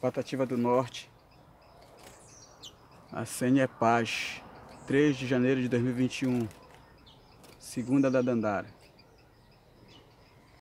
Patativa do Norte. A senha é paz. 3 de janeiro de 2021. Segunda da Dandara.